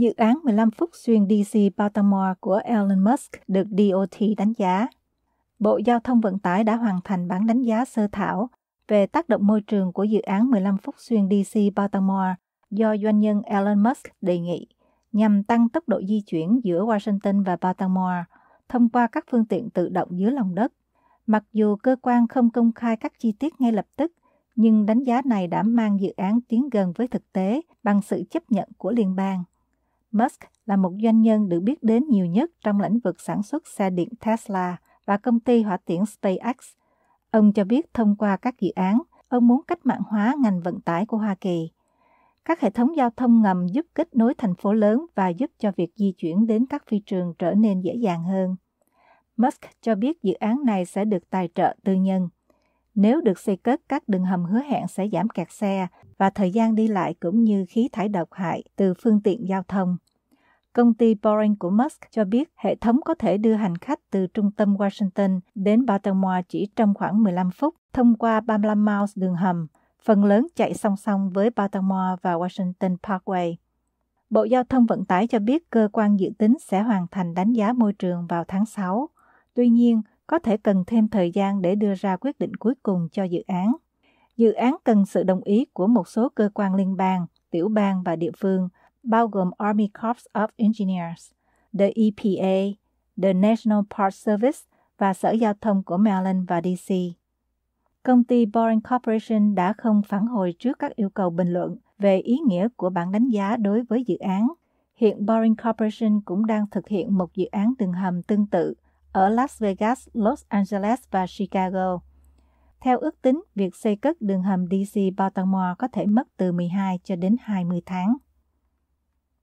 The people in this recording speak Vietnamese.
Dự án 15 phút xuyên DC Baltimore của Elon Musk được DOT đánh giá. Bộ Giao thông Vận tải đã hoàn thành bản đánh giá sơ thảo về tác động môi trường của dự án 15 phút xuyên DC Baltimore do doanh nhân Elon Musk đề nghị nhằm tăng tốc độ di chuyển giữa Washington và Baltimore thông qua các phương tiện tự động dưới lòng đất. Mặc dù cơ quan không công khai các chi tiết ngay lập tức, nhưng đánh giá này đã mang dự án tiến gần với thực tế bằng sự chấp nhận của liên bang. Musk là một doanh nhân được biết đến nhiều nhất trong lĩnh vực sản xuất xe điện Tesla và công ty hỏa tiễn SpaceX. Ông cho biết thông qua các dự án, ông muốn cách mạng hóa ngành vận tải của Hoa Kỳ. Các hệ thống giao thông ngầm giúp kết nối thành phố lớn và giúp cho việc di chuyển đến các phi trường trở nên dễ dàng hơn. Musk cho biết dự án này sẽ được tài trợ tư nhân. Nếu được xây cất, các đường hầm hứa hẹn sẽ giảm kẹt xe và thời gian đi lại cũng như khí thải độc hại từ phương tiện giao thông. Công ty Boeing của Musk cho biết hệ thống có thể đưa hành khách từ trung tâm Washington đến Baltimore chỉ trong khoảng 15 phút thông qua 35 miles đường hầm, phần lớn chạy song song với Baltimore và Washington Parkway. Bộ Giao thông Vận tải cho biết cơ quan dự tính sẽ hoàn thành đánh giá môi trường vào tháng 6. Tuy nhiên, có thể cần thêm thời gian để đưa ra quyết định cuối cùng cho dự án. Dự án cần sự đồng ý của một số cơ quan liên bang, tiểu bang và địa phương, bao gồm Army Corps of Engineers, the EPA, the National Park Service và Sở Giao thông của Maryland và DC. Công ty Boring Corporation đã không phản hồi trước các yêu cầu bình luận về ý nghĩa của bản đánh giá đối với dự án. Hiện Boring Corporation cũng đang thực hiện một dự án đường hầm tương tự ở Las Vegas, Los Angeles và Chicago. Theo ước tính, việc xây cất đường hầm DC Baltimore có thể mất từ 12 cho đến 20 tháng.